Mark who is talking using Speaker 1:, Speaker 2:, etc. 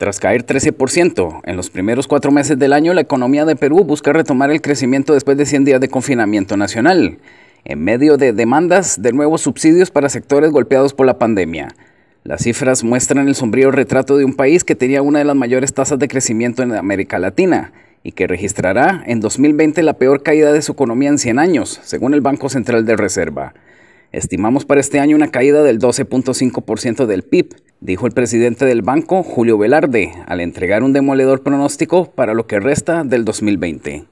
Speaker 1: Tras caer 13% en los primeros cuatro meses del año, la economía de Perú busca retomar el crecimiento después de 100 días de confinamiento nacional, en medio de demandas de nuevos subsidios para sectores golpeados por la pandemia. Las cifras muestran el sombrío retrato de un país que tenía una de las mayores tasas de crecimiento en América Latina y que registrará en 2020 la peor caída de su economía en 100 años, según el Banco Central de Reserva. Estimamos para este año una caída del 12.5% del PIB dijo el presidente del banco, Julio Velarde, al entregar un demoledor pronóstico para lo que resta del 2020.